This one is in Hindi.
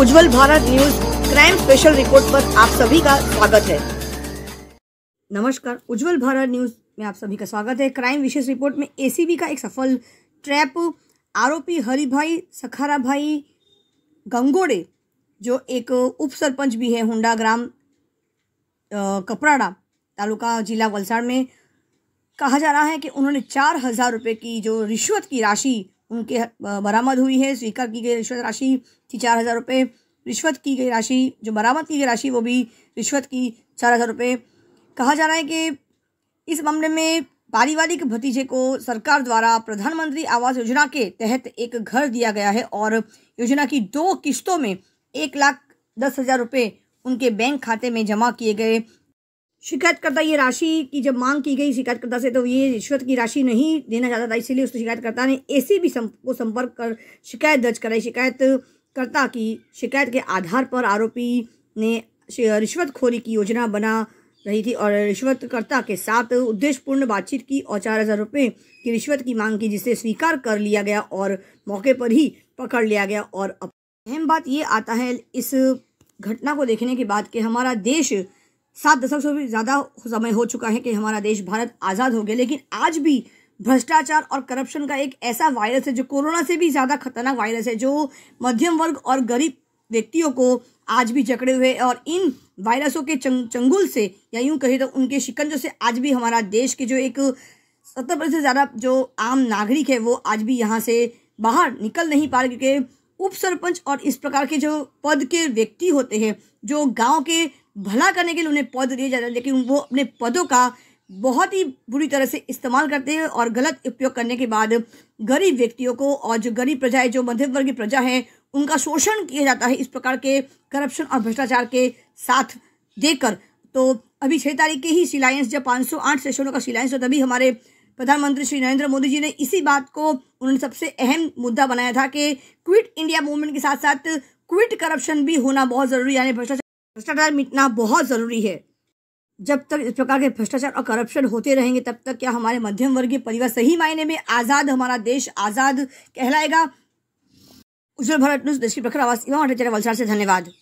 उज्जवल Bharat news crime special report पर आप सभी का स्वागत है नमस्कार उज्जवल भारत न्यूज में आप सभी का स्वागत है क्राइम विशेष रिपोर्ट में एसीबी का एक सफल ट्रैप आरोपी हरिभाई सखारा भाई गंगोड़े जो एक उप सरपंच भी है हुंडा ग्राम कपराड़ा तालुका जिला वलसाड़ में कहा जा रहा है कि उन्होंने चार हजार रुपये की जो रिश्वत की राशि उनके बरामद हुई है स्वीकार की गई रिश्वत राशि थी चार हज़ार रुपये रिश्वत की गई राशि जो बरामद की गई राशि वो भी रिश्वत की चार हज़ार रुपये कहा जा रहा है कि इस मामले में पारिवारिक भतीजे को सरकार द्वारा प्रधानमंत्री आवास योजना के तहत एक घर दिया गया है और योजना की दो किस्तों में एक लाख दस हज़ार रुपये उनके बैंक खाते में जमा किए गए शिकायत करता ये राशि की जब मांग की गई शिकायतकर्ता से तो ये रिश्वत की राशि नहीं देना चाहता था इसीलिए उस शिकायतकर्ता ने ऐसी भी को संपर्क कर शिकायत दर्ज कराई शिकायतकर्ता की शिकायत के आधार पर आरोपी ने रिश्वतखोरी की योजना बना रही थी और रिश्वतकर्ता के साथ उद्देश्यपूर्ण बातचीत की और चार हज़ार रुपये की रिश्वत की मांग की जिसे स्वीकार कर लिया गया और मौके पर ही पकड़ लिया गया और अहम बात ये आता है इस घटना को देखने के बाद कि हमारा देश सात दशक से भी ज़्यादा समय हो चुका है कि हमारा देश भारत आज़ाद हो गया लेकिन आज भी भ्रष्टाचार और करप्शन का एक ऐसा वायरस है जो कोरोना से भी ज़्यादा खतरनाक वायरस है जो मध्यम वर्ग और गरीब व्यक्तियों को आज भी जकड़े हुए और इन वायरसों के चंग, चंगुल से या यूं कहे तो उनके शिकंजों से आज भी हमारा देश के जो एक सत्तर प्रतिशत ज़्यादा जो आम नागरिक है वो आज भी यहाँ से बाहर निकल नहीं पा रहे क्योंकि उप सरपंच और इस प्रकार के जो पद के व्यक्ति होते हैं जो गांव के भला करने के लिए उन्हें पद दिए जाते हैं लेकिन वो अपने पदों का बहुत ही बुरी तरह से इस्तेमाल करते हैं और गलत उपयोग करने के बाद गरीब व्यक्तियों को और जो गरीब प्रजा है जो मध्यम वर्ग की प्रजा है उनका शोषण किया जाता है इस प्रकार के करप्शन और भ्रष्टाचार के साथ देकर तो अभी छः तारीख के ही सिलायंस जब सौ आठ सेशनों का शिलान्यास हो तभी हमारे प्रधानमंत्री श्री नरेंद्र मोदी जी ने इसी बात को उन्होंने सबसे अहम मुद्दा बनाया था कि क्विट इंडिया मूवमेंट के साथ साथ क्विट करप्शन भी होना बहुत ज़रूरी यानी भ्रष्टाचार भ्रष्टाचार मिटना बहुत ज़रूरी है जब तक इस प्रकार के भ्रष्टाचार और करप्शन होते रहेंगे तब तक क्या हमारे मध्यम वर्गीय परिवार सही मायने में आज़ाद हमारा देश आज़ाद कहलाएगा उज्जवल भारत न्यूज़ देश की प्रखर आवास इवा वलसाड़ से धन्यवाद